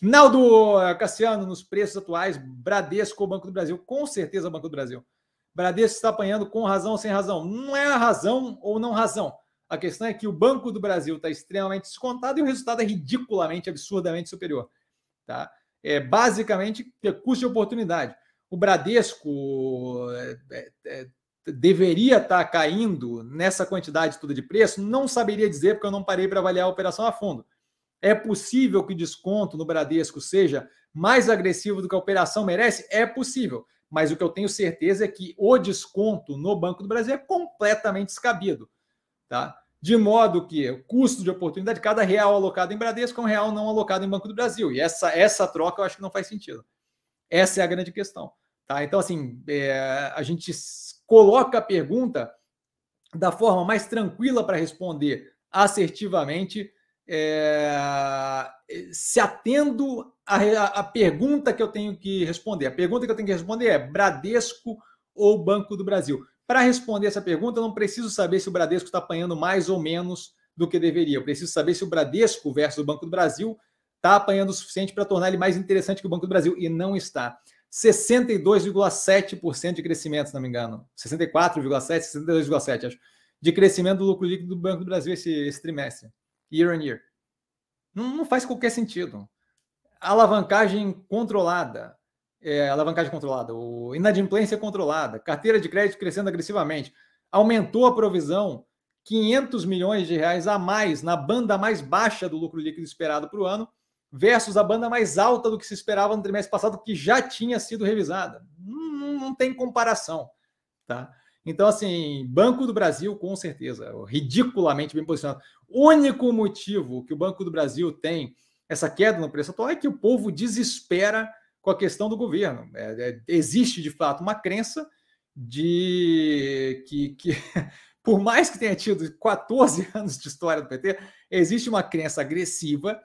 Naldo eh, Cassiano, nos preços atuais, Bradesco ou Banco do Brasil? Com certeza, Banco do Brasil. Bradesco está apanhando com razão ou sem razão. Não é a razão ou não razão. A questão é que o Banco do Brasil está extremamente descontado e o resultado é ridiculamente, absurdamente superior. Tá? É basicamente custo de oportunidade. O Bradesco é, é, deveria estar tá caindo nessa quantidade toda de preço? Não saberia dizer, porque eu não parei para avaliar a operação a fundo. É possível que desconto no Bradesco seja mais agressivo do que a operação merece? É possível. Mas o que eu tenho certeza é que o desconto no Banco do Brasil é completamente descabido. Tá? De modo que o custo de oportunidade, cada real alocado em Bradesco é um real não alocado em Banco do Brasil. E essa, essa troca eu acho que não faz sentido. Essa é a grande questão. Tá? Então, assim, é, a gente coloca a pergunta da forma mais tranquila para responder assertivamente é, é, se atendo à, à pergunta que eu tenho que responder. A pergunta que eu tenho que responder é Bradesco ou Banco do Brasil? Para responder essa pergunta, eu não preciso saber se o Bradesco está apanhando mais ou menos do que deveria. Eu preciso saber se o Bradesco versus o Banco do Brasil está apanhando o suficiente para tornar ele mais interessante que o Banco do Brasil, e não está. 62,7% de crescimento, se não me engano. 64,7%, 62,7%, acho. De crescimento do lucro líquido do Banco do Brasil esse, esse trimestre year on year. Não, não faz qualquer sentido. Alavancagem controlada, é, alavancagem controlada, o inadimplência controlada, carteira de crédito crescendo agressivamente, aumentou a provisão 500 milhões de reais a mais na banda mais baixa do lucro líquido esperado para o ano, versus a banda mais alta do que se esperava no trimestre passado, que já tinha sido revisada. Não, não tem comparação. Tá? Então, assim, Banco do Brasil, com certeza, ridiculamente bem posicionado. O único motivo que o Banco do Brasil tem essa queda no preço atual é que o povo desespera com a questão do governo. É, é, existe, de fato, uma crença de que, que, por mais que tenha tido 14 anos de história do PT, existe uma crença agressiva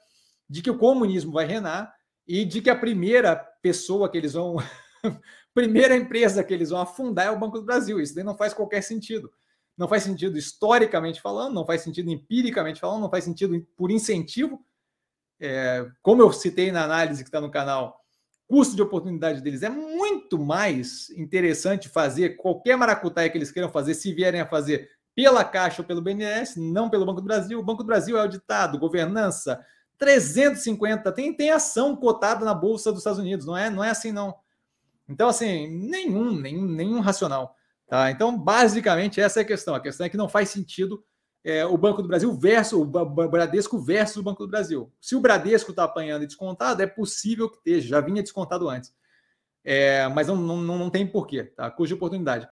de que o comunismo vai renar e de que a primeira pessoa que eles vão primeira empresa que eles vão afundar é o Banco do Brasil. Isso daí não faz qualquer sentido. Não faz sentido historicamente falando, não faz sentido empiricamente falando, não faz sentido por incentivo. É, como eu citei na análise que está no canal, custo de oportunidade deles é muito mais interessante fazer qualquer maracutaia que eles queiram fazer, se vierem a fazer pela Caixa ou pelo BNDES, não pelo Banco do Brasil. O Banco do Brasil é auditado, governança, 350, tem, tem ação cotada na Bolsa dos Estados Unidos, não é, não é assim não. Então, assim, nenhum, nenhum, nenhum racional. Tá? Então, basicamente, essa é a questão. A questão é que não faz sentido é, o Banco do Brasil versus o Bradesco versus o Banco do Brasil. Se o Bradesco está apanhando e descontado, é possível que esteja, já vinha descontado antes. É, mas não, não, não tem porquê, tá? Cuja oportunidade.